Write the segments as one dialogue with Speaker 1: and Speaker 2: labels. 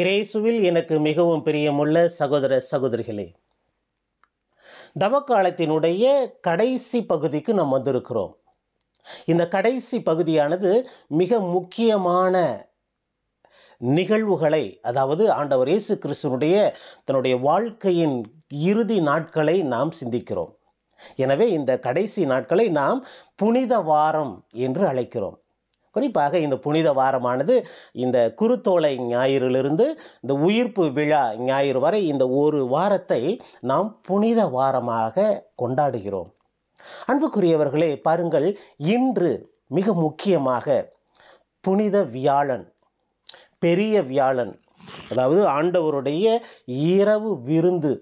Speaker 1: இறைசுவில் எனக்கு மிகவும் பிரியமுள்ள சகோதர சகோதரிகளே தவக்காலத்தினுடைய கடைசி பகுதிக்கு நாம் வந்திருக்கிறோம் இந்த கடைசி பகுதியானது மிக முக்கியமான நிகழ்வுகளை அதாவது ஆண்டவர் இயேசு கிறிஸ்துனுடைய தன்னுடைய வாழ்க்கையின் இறுதி நாட்களை நாம் சிந்திக்கிறோம் எனவே இந்த கடைசி நாட்களை நாம் புனித வாரம் என்று அழைக்கிறோம் குறிப்பாக இந்த புனித வாரமானது இந்த குருத்தோலை ஞாயிறிலிருந்து இந்த உயிர்ப்பு விழா ஞாயிறு வரை இந்த ஒரு வாரத்தை நாம் புனித வாரமாக கொண்டாடுகிறோம் அன்புக்குரியவர்களே பாருங்கள் இன்று மிக முக்கியமாக புனித வியாழன் பெரிய வியாழன் அதாவது ஆண்டவருடைய இரவு விருந்து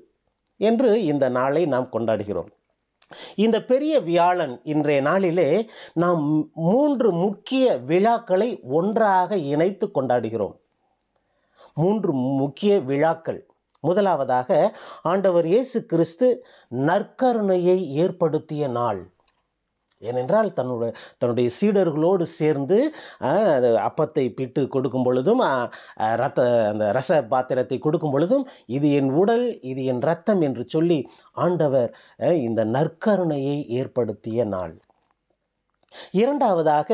Speaker 1: என்று இந்த நாளை நாம் கொண்டாடுகிறோம் இந்த பெரிய வியாழன் இன்றைய நாளிலே நாம் மூன்று முக்கிய விழாக்களை ஒன்றாக இணைத்து கொண்டாடுகிறோம் மூன்று முக்கிய விழாக்கள் முதலாவதாக ஆண்டவர் இயேசு கிறிஸ்து நற்கருணையை ஏற்படுத்திய நாள் ஏனென்றால் தன்னுடைய தன்னுடைய சீடர்களோடு சேர்ந்து அப்பத்தை பிட்டு கொடுக்கும் பொழுதும் ரத்த அந்த ரச பாத்திரத்தை கொடுக்கும் பொழுதும் இது என் உடல் இது என் ரத்தம் என்று சொல்லி ஆண்டவர் இந்த நற்கருணையை ஏற்படுத்திய நாள் இரண்டாவதாக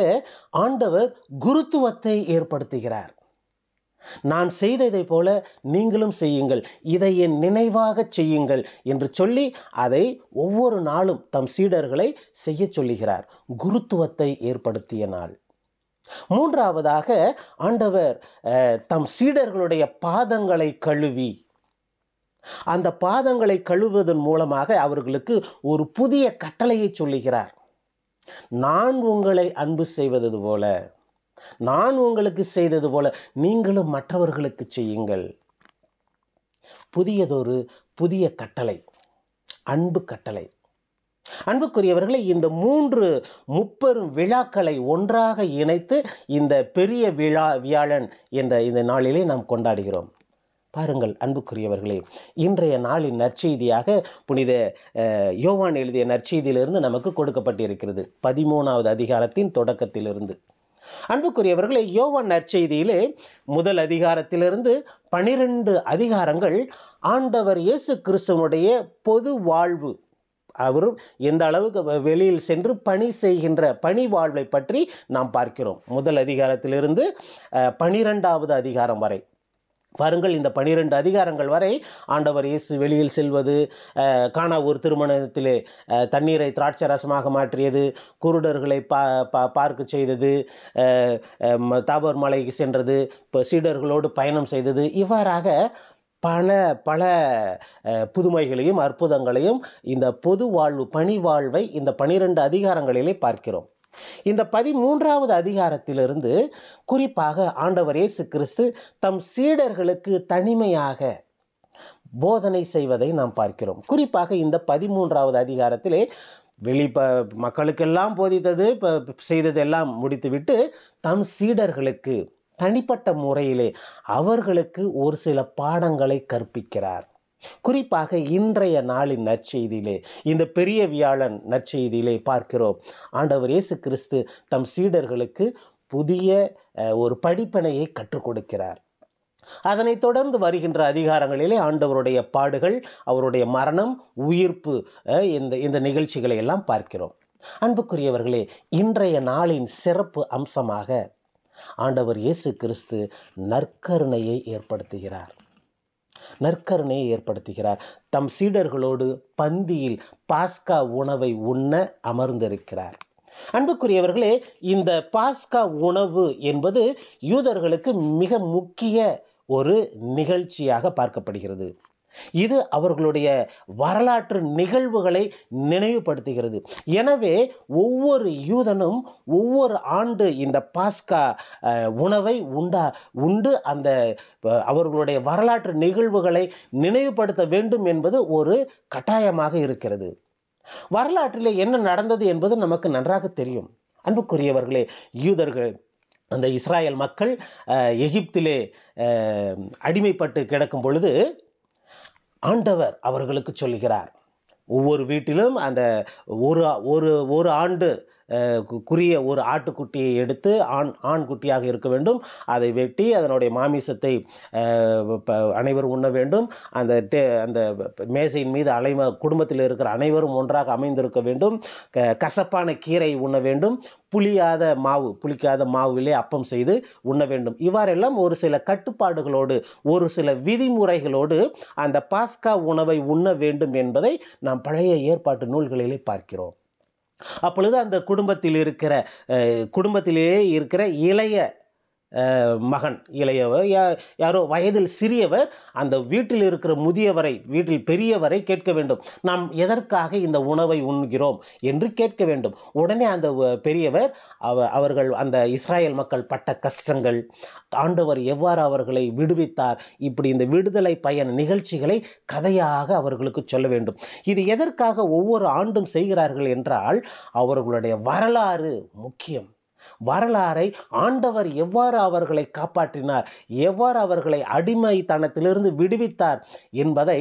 Speaker 1: ஆண்டவர் குருத்துவத்தை ஏற்படுத்துகிறார் நான் செய்ததைப் போல நீங்களும் செய்யுங்கள் இதை என் நினைவாக செய்யுங்கள் என்று சொல்லி அதை ஒவ்வொரு நாளும் தம் சீடர்களை செய்ய சொல்லுகிறார் குருத்துவத்தை ஏற்படுத்திய நாள் மூன்றாவதாக ஆண்டவர் தம் சீடர்களுடைய பாதங்களை கழுவி அந்த பாதங்களை கழுவுவதன் மூலமாக அவர்களுக்கு ஒரு புதிய கட்டளையை சொல்லுகிறார் நான் உங்களை அன்பு செய்வது போல நான் உங்களுக்கு செய்தது போல நீங்களும் மற்றவர்களுக்கு செய்யுங்கள் புதியதொரு புதிய கட்டளை அன்பு கட்டளை அன்புக்குரியவர்களை இந்த மூன்று முப்பெரும் விழாக்களை ஒன்றாக இணைத்து இந்த பெரிய விழா வியாழன் என்ற இந்த நாளிலே நாம் கொண்டாடுகிறோம் பாருங்கள் அன்புக்குரியவர்களே இன்றைய நாளின் நற்செய்தியாக புனித யோவான் எழுதிய நற்செய்தியிலிருந்து நமக்கு கொடுக்கப்பட்டிருக்கிறது பதிமூணாவது அதிகாரத்தின் தொடக்கத்திலிருந்து அன்புக்குரியவர்களே யோவன் நற்செய்தியிலே முதல் அதிகாரத்திலிருந்து பனிரெண்டு அதிகாரங்கள் ஆண்டவர் இயேசு கிறிஸ்துவனுடைய பொது வாழ்வு அவர் எந்த அளவுக்கு வெளியில் சென்று பணி செய்கின்ற பணி வாழ்வை பற்றி நாம் பார்க்கிறோம் முதல் அதிகாரத்திலிருந்து பனிரெண்டாவது அதிகாரம் வரை பாருங்கள் இந்த பனிரெண்டு அதிகாரங்கள் வரை ஆண்டவர் இயேசு வெளியில் செல்வது காணா ஒரு திருமணத்திலே தண்ணீரை திராட்சை ரசமாக மாற்றியது குருடர்களை பா பா பார்க்க செய்தது தாபர் மலைக்கு சென்றது இப்போ சீடர்களோடு பயணம் செய்தது இவ்வாறாக பல பல புதுமைகளையும் அற்புதங்களையும் இந்த பொது வாழ்வு பணி வாழ்வை இந்த பனிரெண்டு அதிகாரங்களிலே பார்க்கிறோம் இந்த பதிமூன்றாவது அதிகாரத்திலிருந்து குறிப்பாக ஆண்டவர் இயேசு கிறிஸ்து தம் சீடர்களுக்கு தனிமையாக போதனை செய்வதை நாம் பார்க்கிறோம் குறிப்பாக இந்த பதிமூன்றாவது அதிகாரத்திலே வெளி ப மக்களுக்கெல்லாம் போதித்தது இப்போ செய்ததெல்லாம் முடித்துவிட்டு தம் சீடர்களுக்கு தனிப்பட்ட முறையிலே அவர்களுக்கு ஒரு சில பாடங்களை கற்பிக்கிறார் குறிப்பாக இன்றைய நாளின் நற்செய்தியிலே இந்த பெரிய வியாழன் நற்செய்தியிலே பார்க்கிறோம் ஆண்டவர் இயேசு கிறிஸ்து தம் சீடர்களுக்கு புதிய ஒரு படிப்பனையை கற்றுக் கொடுக்கிறார் அதனைத் தொடர்ந்து வருகின்ற அதிகாரங்களிலே ஆண்டவருடைய பாடுகள் அவருடைய மரணம் உயிர்ப்பு இந்த இந்த நிகழ்ச்சிகளை எல்லாம் பார்க்கிறோம் அன்புக்குரியவர்களே இன்றைய நாளின் சிறப்பு அம்சமாக ஆண்டவர் இயேசு கிறிஸ்து நற்கருணையை ஏற்படுத்துகிறார் நற்கருணையை ஏற்படுத்துகிறார் தம் சீடர்களோடு பந்தியில் பாஸ்கா உணவை உண்ண அமர்ந்திருக்கிறார் அன்புக்குரியவர்களே இந்த பாஸ்கா உணவு என்பது யூதர்களுக்கு மிக முக்கிய ஒரு நிகழ்ச்சியாக பார்க்கப்படுகிறது இது அவர்களுடைய வரலாற்று நிகழ்வுகளை நினைவுபடுத்துகிறது எனவே ஒவ்வொரு யூதனும் ஒவ்வொரு ஆண்டு இந்த பாஸ்கா உணவை உண்டா உண்டு அந்த அவர்களுடைய வரலாற்று நிகழ்வுகளை நினைவுபடுத்த வேண்டும் என்பது ஒரு கட்டாயமாக இருக்கிறது வரலாற்றில் என்ன நடந்தது என்பது நமக்கு நன்றாக தெரியும் அன்புக்குரியவர்களே யூதர்கள் அந்த இஸ்ராயல் மக்கள் எகிப்திலே அடிமைப்பட்டு கிடக்கும் பொழுது ஆண்டவர் அவர்களுக்கு சொல்லுகிறார் ஒவ்வொரு வீட்டிலும் அந்த ஒரு ஒரு ஒரு ஆண்டு குறிய ஒரு ஆட்டுக்குட்டியை எடுத்து ஆண் ஆண் குட்டியாக இருக்க வேண்டும் அதை வெட்டி அதனுடைய மாமிசத்தை அனைவரும் உண்ண வேண்டும் அந்த டே அந்த மேசையின் மீது அலைம குடும்பத்தில் இருக்கிற அனைவரும் ஒன்றாக அமைந்திருக்க வேண்டும் க கசப்பான கீரை உண்ண வேண்டும் புளியாத மாவு புளிக்காத மாவிலே அப்பம் செய்து உண்ண வேண்டும் இவ்வாறெல்லாம் ஒரு சில கட்டுப்பாடுகளோடு ஒரு சில விதிமுறைகளோடு அந்த பாஸ்கா உணவை உண்ண வேண்டும் என்பதை நாம் பழைய ஏற்பாட்டு நூல்களிலே பார்க்கிறோம் அப்பொழுது அந்த குடும்பத்தில் இருக்கிற குடும்பத்திலேயே இருக்கிற இளைய மகன் இளையவர் யா யாரோ வயதில் சிறியவர் அந்த வீட்டில் இருக்கிற முதியவரை வீட்டில் பெரியவரை கேட்க வேண்டும் நாம் எதற்காக இந்த உணவை உண்கிறோம் என்று கேட்க வேண்டும் உடனே அந்த பெரியவர் அவ அவர்கள் அந்த இஸ்ராயல் மக்கள் பட்ட கஷ்டங்கள் ஆண்டவர் எவ்வாறு அவர்களை விடுவித்தார் இப்படி இந்த விடுதலை பயன் நிகழ்ச்சிகளை கதையாக அவர்களுக்கு சொல்ல வேண்டும் இது எதற்காக ஒவ்வொரு ஆண்டும் செய்கிறார்கள் என்றால் அவர்களுடைய வரலாறு முக்கியம் வரலாறை ஆண்டவர் எவ்வாறு அவர்களை காப்பாற்றினார் எவ்வாறு அவர்களை அடிமைத்தனத்திலிருந்து விடுவித்தார் என்பதை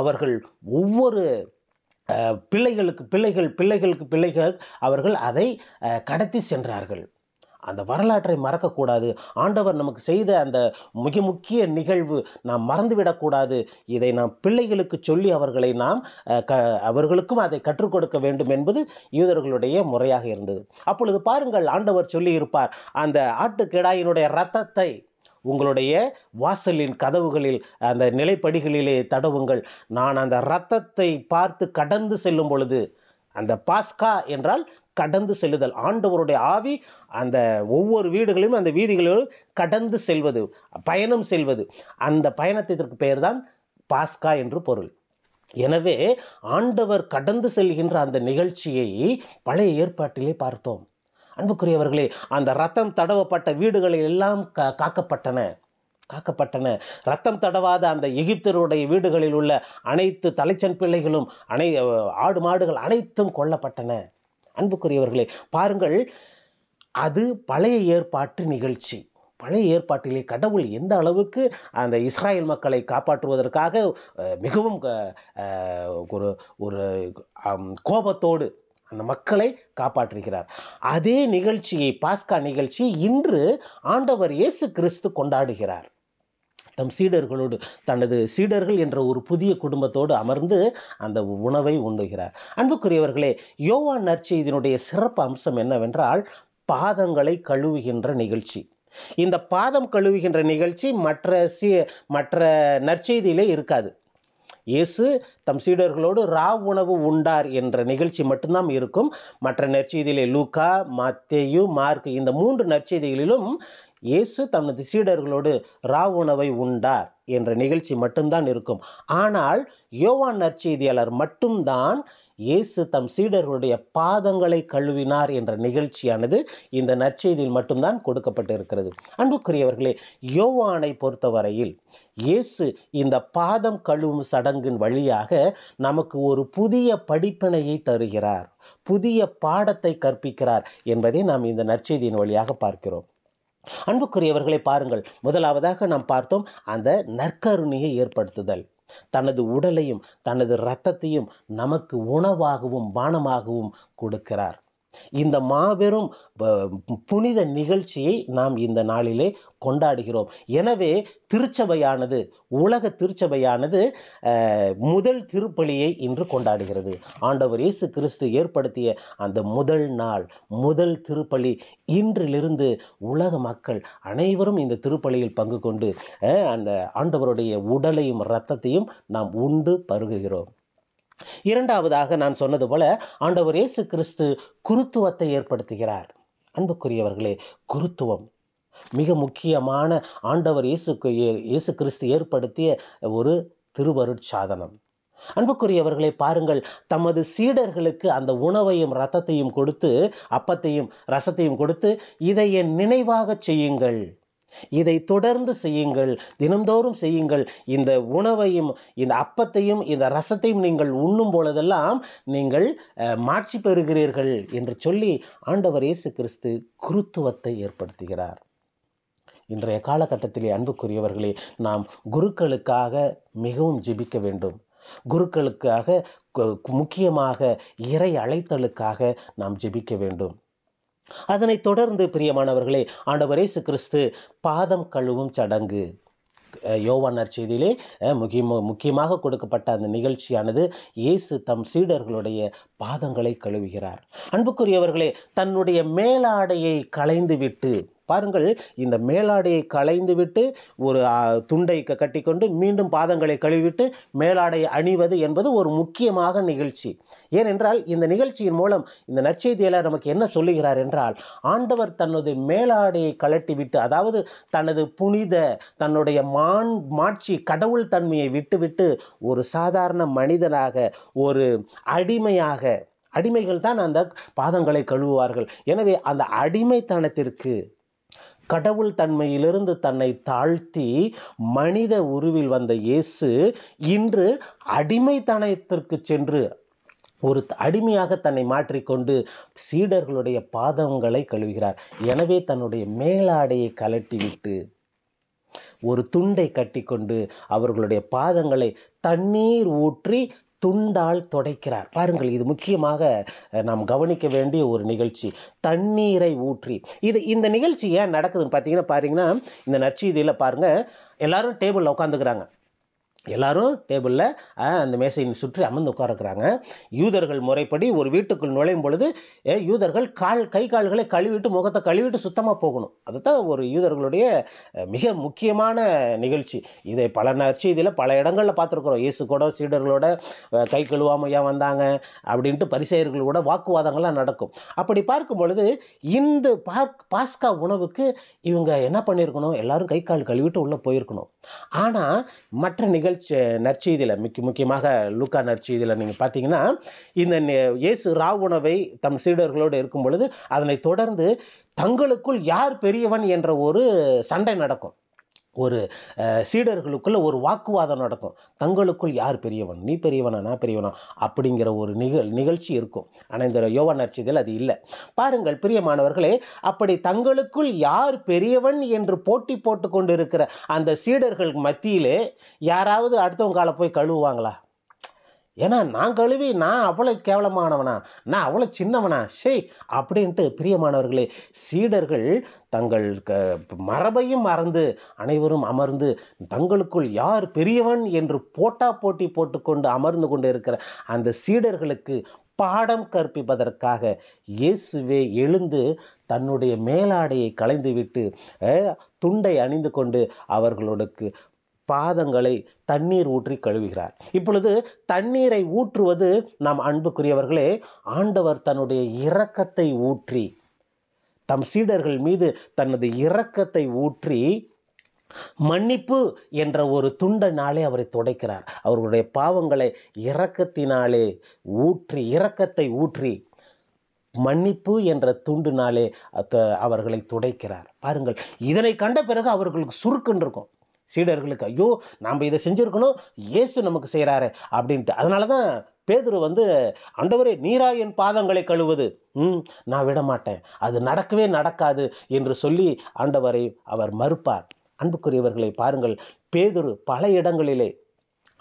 Speaker 1: அவர்கள் ஒவ்வொரு பிள்ளைகளுக்கு பிள்ளைகள் பிள்ளைகளுக்கு பிள்ளைகள் அவர்கள் அதை கடத்தி சென்றார்கள் அந்த வரலாற்றை மறக்கக்கூடாது ஆண்டவர் நமக்கு செய்த அந்த மிக முக்கிய நிகழ்வு நாம் மறந்துவிடக்கூடாது இதை நாம் பிள்ளைகளுக்கு சொல்லி அவர்களை நாம் க அவர்களுக்கும் அதை கற்றுக் கொடுக்க வேண்டும் என்பது யூதர்களுடைய முறையாக இருந்தது அப்பொழுது பாருங்கள் ஆண்டவர் சொல்லியிருப்பார் அந்த ஆட்டுக்கிடாயினுடைய ரத்தத்தை உங்களுடைய வாசலின் கதவுகளில் அந்த நிலைப்படிகளிலே தடவுங்கள் நான் அந்த இரத்தத்தை பார்த்து கடந்து செல்லும் பொழுது அந்த பாஸ்கா என்றால் கடந்து செல்லுதல் ஆண்டவருடைய ஆவி அந்த ஒவ்வொரு வீடுகளிலும் அந்த வீதிகளிலும் கடந்து செல்வது பயணம் செல்வது அந்த பயணத்திற்கு பெயர் தான் பாஸ்கா என்று பொருள் எனவே ஆண்டவர் கடந்து செல்கின்ற அந்த நிகழ்ச்சியை பழைய ஏற்பாட்டிலே பார்த்தோம் அன்புக்குரியவர்களே அந்த ரத்தம் தடவப்பட்ட வீடுகளில் எல்லாம் காக்கப்பட்டன காக்கப்பட்டன ரத்தம் தடவாத அந்த எகிப்தருடைய வீடுகளில் உள்ள அனைத்து தலைச்சன் பிள்ளைகளும் அனை ஆடு மாடுகள் அனைத்தும் கொல்லப்பட்டன அன்புக்குரியவர்களே பாருங்கள் அது பழைய ஏற்பாட்டு நிகழ்ச்சி பழைய ஏற்பாட்டிலே கடவுள் எந்த அளவுக்கு அந்த இஸ்ராயல் மக்களை காப்பாற்றுவதற்காக மிகவும் ஒரு ஒரு கோபத்தோடு அந்த மக்களை காப்பாற்றுகிறார் அதே நிகழ்ச்சியை பாஸ்கா நிகழ்ச்சி இன்று ஆண்டவர் இயேசு கிறிஸ்து கொண்டாடுகிறார் தம் சீடர்களோடு தனது சீடர்கள் என்ற ஒரு புதிய குடும்பத்தோடு அமர்ந்து அந்த உணவை உண்ணுகிறார் அன்புக்குரியவர்களே யோவா நற்செய்தியினுடைய சிறப்பு அம்சம் என்னவென்றால் பாதங்களை கழுவுகின்ற நிகழ்ச்சி இந்த பாதம் கழுவுகின்ற நிகழ்ச்சி மற்ற சி மற்ற நற்செய்தியிலே இருக்காது இயேசு தம் சீடர்களோடு ரா உணவு உண்டார் என்ற நிகழ்ச்சி மட்டும்தான் இருக்கும் மற்ற நற்செய்தியிலே லூக்கா மத்தேயு மார்க் இந்த மூன்று நற்செய்திகளிலும் இயேசு தனது சீடர்களோடு ரா உணவை உண்டார் என்ற நிகழ்ச்சி மட்டும்தான் இருக்கும் ஆனால் யோவான் நற்செய்தியாளர் மட்டும்தான் இயேசு தம் சீடர்களுடைய பாதங்களை கழுவினார் என்ற நிகழ்ச்சியானது இந்த நற்செய்தியில் மட்டும்தான் கொடுக்கப்பட்டிருக்கிறது அன்புக்குரியவர்களே யோவானை பொறுத்தவரையில் இயேசு இந்த பாதம் கழுவும் சடங்கின் வழியாக நமக்கு ஒரு புதிய படிப்பினையை தருகிறார் புதிய பாடத்தை கற்பிக்கிறார் என்பதை நாம் இந்த நற்செய்தியின் வழியாக பார்க்கிறோம் அன்புக்குரியவர்களை பாருங்கள் முதலாவதாக நாம் பார்த்தோம் அந்த நற்கருணையை ஏற்படுத்துதல் தனது உடலையும் தனது இரத்தத்தையும் நமக்கு உணவாகவும் பானமாகவும் கொடுக்கிறார் இந்த மாபெரும் புனித நிகழ்ச்சியை நாம் இந்த நாளிலே கொண்டாடுகிறோம் எனவே திருச்சபையானது உலக திருச்சபையானது முதல் திருப்பலியை இன்று கொண்டாடுகிறது ஆண்டவர் இயேசு கிறிஸ்து ஏற்படுத்திய அந்த முதல் நாள் முதல் திருப்பலி இன்றிலிருந்து உலக மக்கள் அனைவரும் இந்த திருப்பலியில் பங்கு கொண்டு அந்த ஆண்டவருடைய உடலையும் இரத்தத்தையும் நாம் உண்டு பருகுகிறோம் இரண்டாவதாக நான் சொன்னது போல ஆண்டவர் இயேசு கிறிஸ்து குருத்துவத்தை ஏற்படுத்துகிறார் அன்புக்குரியவர்களே குருத்துவம் மிக முக்கியமான ஆண்டவர் இயேசு இயேசு கிறிஸ்து ஏற்படுத்திய ஒரு திருவருட்சாதனம் அன்புக்குரியவர்களை பாருங்கள் தமது சீடர்களுக்கு அந்த உணவையும் ரத்தத்தையும் கொடுத்து அப்பத்தையும் ரசத்தையும் கொடுத்து இதை என் நினைவாக செய்யுங்கள் இதை தொடர்ந்து செய்யுங்கள் தினம்தோறும் செய்யுங்கள் இந்த உணவையும் இந்த அப்பத்தையும் இந்த ரசத்தையும் நீங்கள் உண்ணும் பொழுதெல்லாம் நீங்கள் மாட்சி பெறுகிறீர்கள் என்று சொல்லி ஆண்டவர் இயேசு கிறிஸ்து குருத்துவத்தை ஏற்படுத்துகிறார் இன்றைய காலகட்டத்திலே அன்புக்குரியவர்களே நாம் குருக்களுக்காக மிகவும் ஜெபிக்க வேண்டும் குருக்களுக்காக முக்கியமாக இறை அழைத்தலுக்காக நாம் ஜெபிக்க வேண்டும் அதனைத் தொடர்ந்து பிரியமானவர்களே ஆண்டவரேசு கிறிஸ்து பாதம் கழுவும் சடங்கு யோவான் செய்தியிலே முக்கிய முக்கியமாக கொடுக்கப்பட்ட அந்த நிகழ்ச்சியானது இயேசு தம் சீடர்களுடைய பாதங்களை கழுவுகிறார் அன்புக்குரியவர்களே தன்னுடைய மேலாடையை களைந்துவிட்டு பாருங்கள் இந்த மேலாடையை களைந்துவிட்டு ஒரு துண்டை கட்டிக்கொண்டு மீண்டும் பாதங்களை கழுவிட்டு மேலாடை அணிவது என்பது ஒரு முக்கியமாக நிகழ்ச்சி ஏனென்றால் இந்த நிகழ்ச்சியின் மூலம் இந்த நற்செய்தியாளர் நமக்கு என்ன சொல்லுகிறார் என்றால் ஆண்டவர் தனது மேலாடையை கலட்டிவிட்டு அதாவது தனது புனித தன்னுடைய மான் மாட்சி கடவுள் தன்மையை விட்டுவிட்டு ஒரு சாதாரண மனிதனாக ஒரு அடிமையாக அடிமைகள் தான் அந்த பாதங்களை கழுவுவார்கள் எனவே அந்த அடிமைத்தனத்திற்கு கடவுள் தன்மையிலிருந்து தன்னை தாழ்த்தி மனித உருவில் வந்த இயேசு இன்று அடிமைத்தனத்திற்கு சென்று ஒரு அடிமையாக தன்னை மாற்றிக்கொண்டு சீடர்களுடைய பாதங்களை கழுவுகிறார் எனவே தன்னுடைய மேலாடையை கலட்டிவிட்டு ஒரு துண்டை கட்டிக்கொண்டு அவர்களுடைய பாதங்களை தண்ணீர் ஊற்றி துண்டால் தொடைக்கிறார் பாருங்கள் இது முக்கியமாக நாம் கவனிக்க வேண்டிய ஒரு நிகழ்ச்சி தண்ணீரை ஊற்றி இது இந்த நிகழ்ச்சி ஏன் நடக்குதுன்னு பார்த்தீங்கன்னா பாருங்கன்னா இந்த இதில் பாருங்கள் எல்லாரும் டேபிளில் உட்காந்துக்கிறாங்க எல்லாரும் டேபிளில் அந்த மேசையின் சுற்றி அமர்ந்து உட்காருக்கிறாங்க யூதர்கள் முறைப்படி ஒரு வீட்டுக்குள் நுழையும் பொழுது யூதர்கள் கால் கை கால்களை கழுவிட்டு முகத்தை கழுவிட்டு சுத்தமாக போகணும் அதுதான் ஒரு யூதர்களுடைய மிக முக்கியமான நிகழ்ச்சி இதை பல நச்சு இதில் பல இடங்களில் பார்த்துருக்குறோம் இயேசு கூட சீடர்களோட கை கழுவாமல் ஏன் வந்தாங்க அப்படின்ட்டு பரிசெயர்களோட வாக்குவாதங்கள்லாம் நடக்கும் அப்படி பார்க்கும் பொழுது இந்த பாஸ்கா உணவுக்கு இவங்க என்ன பண்ணியிருக்கணும் எல்லாரும் கை கால் கழுவிட்டு உள்ளே போயிருக்கணும் ஆனால் மற்ற நிகழ்ச்சி நற்செய்தியில் முக்கிய முக்கியமாக லூக்கா நற்செய்தியில் நீங்கள் பார்த்தீங்கன்னா இந்த இயேசு ராவுணவை தம் சீடர்களோடு இருக்கும் பொழுது அதனை தொடர்ந்து தங்களுக்குள் யார் பெரியவன் என்ற ஒரு சண்டை நடக்கும் ஒரு சீடர்களுக்குள்ளே ஒரு வாக்குவாதம் நடக்கும் தங்களுக்குள் யார் பெரியவன் நீ பெரியவனா நான் பெரியவனா அப்படிங்கிற ஒரு நிகழ் நிகழ்ச்சி இருக்கும் ஆனால் இந்த யோவா நற்செய்தியில் அது இல்லை பாருங்கள் பிரியமானவர்களே அப்படி தங்களுக்குள் யார் பெரியவன் என்று போட்டி போட்டு கொண்டு இருக்கிற அந்த சீடர்கள் மத்தியிலே யாராவது அடுத்தவங்கால போய் கழுவுவாங்களா ஏன்னா நான் கழுவி நான் அவ்வளோ கேவலமானவனா நான் அவ்வளோ சின்னவனா சே அப்படின்ட்டு பிரியமானவர்களே சீடர்கள் தங்கள் க மரபையும் மறந்து அனைவரும் அமர்ந்து தங்களுக்குள் யார் பெரியவன் என்று போட்டா போட்டி போட்டுக்கொண்டு அமர்ந்து கொண்டு இருக்கிற அந்த சீடர்களுக்கு பாடம் கற்பிப்பதற்காக இயேசுவே எழுந்து தன்னுடைய மேலாடையை களைந்துவிட்டு துண்டை அணிந்து கொண்டு அவர்களுக்கு பாதங்களை தண்ணீர் ஊற்றி கழுவுகிறார் இப்பொழுது தண்ணீரை ஊற்றுவது நாம் அன்புக்குரியவர்களே ஆண்டவர் தன்னுடைய இரக்கத்தை ஊற்றி தம் சீடர்கள் மீது தனது இரக்கத்தை ஊற்றி மன்னிப்பு என்ற ஒரு துண்டனாலே அவரை துடைக்கிறார் அவர்களுடைய பாவங்களை இரக்கத்தினாலே ஊற்றி இரக்கத்தை ஊற்றி மன்னிப்பு என்ற துண்டினாலே அவர்களை துடைக்கிறார் பாருங்கள் இதனை கண்ட பிறகு அவர்களுக்கு சுருக்குன்னு இருக்கும் சீடர்களுக்கு ஐயோ நாம் இதை செஞ்சுருக்கணும் இயேசு நமக்கு செய்கிறாரு அப்படின்ட்டு அதனால தான் பேதுரு வந்து அண்டவரே நீரா என் பாதங்களை கழுவுது ம் நான் விட மாட்டேன் அது நடக்கவே நடக்காது என்று சொல்லி ஆண்டவரை அவர் மறுப்பார் அன்புக்குரியவர்களை பாருங்கள் பேதுரு பல இடங்களிலே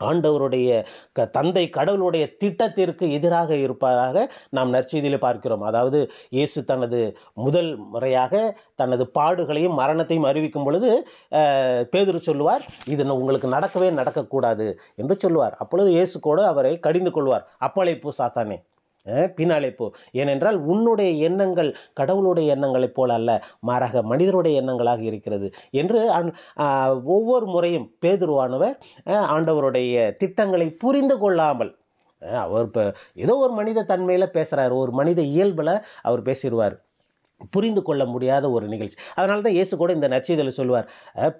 Speaker 1: ஆண்டவருடைய க தந்தை கடவுளுடைய திட்டத்திற்கு எதிராக இருப்பதாக நாம் நற்செய்தியில் பார்க்கிறோம் அதாவது இயேசு தனது முதல் முறையாக தனது பாடுகளையும் மரணத்தையும் அறிவிக்கும் பொழுது பேதுரு சொல்லுவார் இது உங்களுக்கு நடக்கவே நடக்கக்கூடாது என்று சொல்லுவார் அப்பொழுது இயேசு கூட அவரை கடிந்து கொள்வார் அப்பளை பூ சாத்தானே பின்னாலே போ ஏனென்றால் உன்னுடைய எண்ணங்கள் கடவுளுடைய எண்ணங்களைப் போல அல்ல மாறாக மனிதருடைய எண்ணங்களாக இருக்கிறது என்று ஒவ்வொரு முறையும் பேதுருவானவர் ஆண்டவருடைய திட்டங்களை புரிந்து கொள்ளாமல் அவர் இப்போ ஏதோ ஒரு மனித தன்மையில் பேசுகிறார் ஒரு மனித இயல்பில் அவர் பேசிடுவார் புரிந்து கொள்ள முடியாத ஒரு நிகழ்ச்சி அதனால தான் இயேசு கூட இந்த நற்செய்தியில் சொல்லுவார்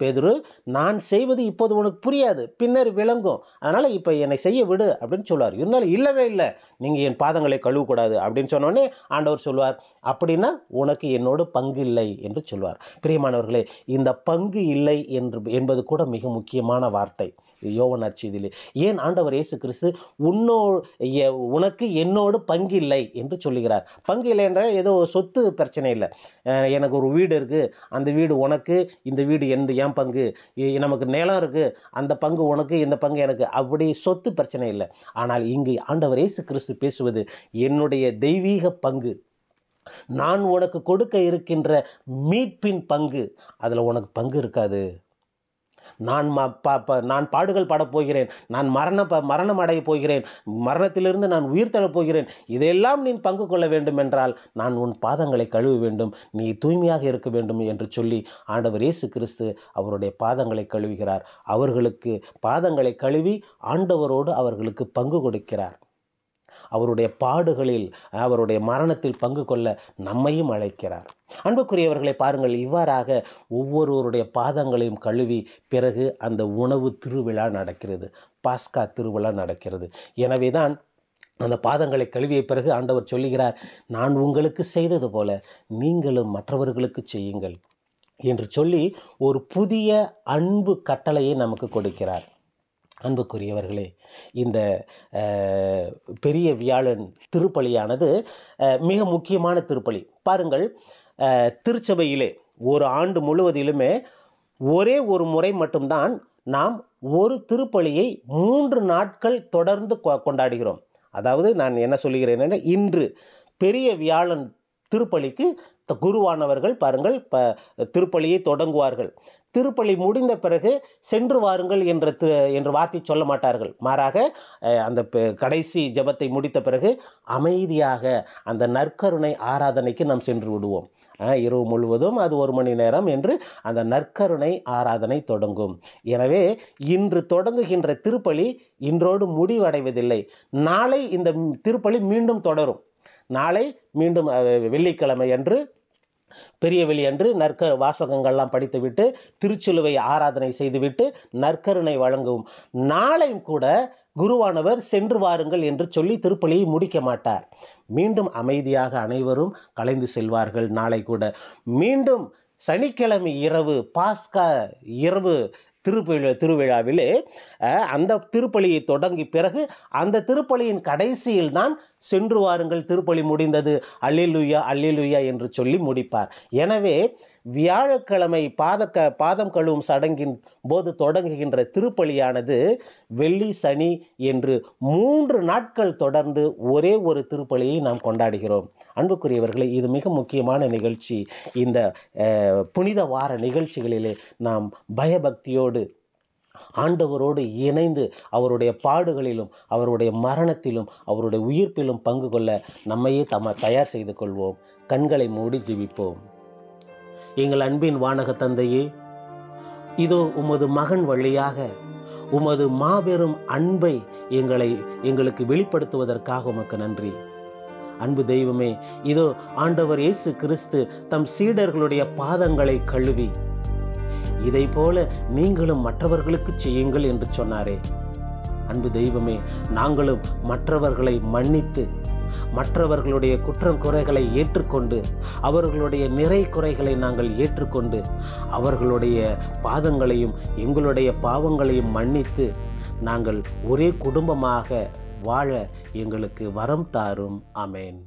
Speaker 1: பெதுரு நான் செய்வது இப்போது உனக்கு புரியாது பின்னர் விளங்கும் அதனால் இப்போ என்னை செய்ய விடு அப்படின்னு சொல்லுவார் இருந்தாலும் இல்லவே இல்லை நீங்கள் என் பாதங்களை கழுவக்கூடாது அப்படின்னு சொன்னோடனே ஆண்டவர் சொல்லுவார் அப்படின்னா உனக்கு என்னோட பங்கு இல்லை என்று சொல்லுவார் பிரியமானவர்களே இந்த பங்கு இல்லை என்று என்பது கூட மிக முக்கியமான வார்த்தை யோவன் நற்செய்தியிலே ஏன் ஆண்டவர் இயேசு கிறிஸ்து உன்னோ உனக்கு என்னோடு பங்கு இல்லை என்று சொல்லுகிறார் பங்கு இல்லை என்றால் ஏதோ சொத்து பிரச்சனை இல்லை எனக்கு ஒரு வீடு இருக்குது அந்த வீடு உனக்கு இந்த வீடு எந்த ஏன் பங்கு நமக்கு நிலம் இருக்குது அந்த பங்கு உனக்கு இந்த பங்கு எனக்கு அப்படி சொத்து பிரச்சனை இல்லை ஆனால் இங்கு ஆண்டவர் இயேசு கிறிஸ்து பேசுவது என்னுடைய தெய்வீக பங்கு நான் உனக்கு கொடுக்க இருக்கின்ற மீட்பின் பங்கு அதில் உனக்கு பங்கு இருக்காது நான் ம ப நான் பாடுகள் பாடப்போகிறேன் நான் மரண ப மரணம் அடையப் போகிறேன் மரணத்திலிருந்து நான் உயிர் தழப் போகிறேன் இதையெல்லாம் நீ பங்கு கொள்ள வேண்டும் என்றால் நான் உன் பாதங்களை கழுவ வேண்டும் நீ தூய்மையாக இருக்க வேண்டும் என்று சொல்லி ஆண்டவர் இயேசு கிறிஸ்து அவருடைய பாதங்களை கழுவுகிறார் அவர்களுக்கு பாதங்களை கழுவி ஆண்டவரோடு அவர்களுக்கு பங்கு கொடுக்கிறார் அவருடைய பாடுகளில் அவருடைய மரணத்தில் பங்கு கொள்ள நம்மையும் அழைக்கிறார் அன்புக்குரியவர்களை பாருங்கள் இவ்வாறாக ஒவ்வொருவருடைய பாதங்களையும் கழுவி பிறகு அந்த உணவு திருவிழா நடக்கிறது பாஸ்கா திருவிழா நடக்கிறது எனவே தான் அந்த பாதங்களை கழுவிய பிறகு ஆண்டவர் சொல்லுகிறார் நான் உங்களுக்கு செய்தது போல நீங்களும் மற்றவர்களுக்கு செய்யுங்கள் என்று சொல்லி ஒரு புதிய அன்பு கட்டளையை நமக்கு கொடுக்கிறார் அன்புக்குரியவர்களே இந்த பெரிய வியாழன் திருப்பலியானது மிக முக்கியமான திருப்பலி பாருங்கள் திருச்சபையிலே ஒரு ஆண்டு முழுவதிலுமே ஒரே ஒரு முறை மட்டும்தான் நாம் ஒரு திருப்பலியை மூன்று நாட்கள் தொடர்ந்து கொண்டாடுகிறோம் அதாவது நான் என்ன சொல்லுகிறேன் இன்று பெரிய வியாழன் திருப்பலிக்கு குருவானவர்கள் பாருங்கள் ப திருப்பலியை தொடங்குவார்கள் திருப்பலி முடிந்த பிறகு சென்று வாருங்கள் என்ற திரு என்று வார்த்தை சொல்ல மாட்டார்கள் மாறாக அந்த கடைசி ஜபத்தை முடித்த பிறகு அமைதியாக அந்த நற்கருணை ஆராதனைக்கு நாம் சென்று விடுவோம் இரவு முழுவதும் அது ஒரு மணி நேரம் என்று அந்த நற்கருணை ஆராதனை தொடங்கும் எனவே இன்று தொடங்குகின்ற திருப்பலி இன்றோடு முடிவடைவதில்லை நாளை இந்த திருப்பலி மீண்டும் தொடரும் நாளை மீண்டும் வெள்ளிக்கிழமை அன்று பெரியவெளி அன்று நற்க வாசகங்கள்லாம் படித்துவிட்டு திருச்சிலுவை ஆராதனை செய்துவிட்டு நற்கருணை வழங்கும் நாளையும் கூட குருவானவர் சென்று வாருங்கள் என்று சொல்லி திருப்பலியை முடிக்க மாட்டார் மீண்டும் அமைதியாக அனைவரும் கலைந்து செல்வார்கள் நாளை கூட மீண்டும் சனிக்கிழமை இரவு பாஸ்கா இரவு திருப்பி திருவிழாவிலே அந்த திருப்பலியை தொடங்கி பிறகு அந்த திருப்பலியின் கடைசியில் தான் சென்று வாருங்கள் திருப்பலி முடிந்தது அல்லிலுயா அல்லிலுயா என்று சொல்லி முடிப்பார் எனவே வியாழக்கிழமை பாதக்க பாதம் கழுவும் சடங்கின் போது தொடங்குகின்ற திருப்பலியானது வெள்ளி சனி என்று மூன்று நாட்கள் தொடர்ந்து ஒரே ஒரு திருப்பலியை நாம் கொண்டாடுகிறோம் அன்புக்குரியவர்களே இது மிக முக்கியமான நிகழ்ச்சி இந்த புனித வார நிகழ்ச்சிகளிலே நாம் பயபக்தியோடு ஆண்டவரோடு இணைந்து அவருடைய பாடுகளிலும் அவருடைய மரணத்திலும் அவருடைய உயிர்ப்பிலும் பங்கு கொள்ள நம்மையே தம தயார் செய்து கொள்வோம் கண்களை மூடி ஜீவிப்போம் எங்கள் அன்பின் வானக தந்தையே இதோ உமது மகன் வழியாக உமது மாபெரும் அன்பை எங்களை எங்களுக்கு வெளிப்படுத்துவதற்காக உமக்கு நன்றி அன்பு தெய்வமே இதோ ஆண்டவர் இயேசு கிறிஸ்து தம் சீடர்களுடைய பாதங்களை கழுவி இதை போல நீங்களும் மற்றவர்களுக்கு செய்யுங்கள் என்று சொன்னாரே அன்பு தெய்வமே நாங்களும் மற்றவர்களை மன்னித்து மற்றவர்களுடைய குற்றம் குறைகளை ஏற்றுக்கொண்டு அவர்களுடைய நிறை குறைகளை நாங்கள் ஏற்றுக்கொண்டு அவர்களுடைய பாதங்களையும் எங்களுடைய பாவங்களையும் மன்னித்து நாங்கள் ஒரே குடும்பமாக வாழ எங்களுக்கு வரம் தாரும் அமேன்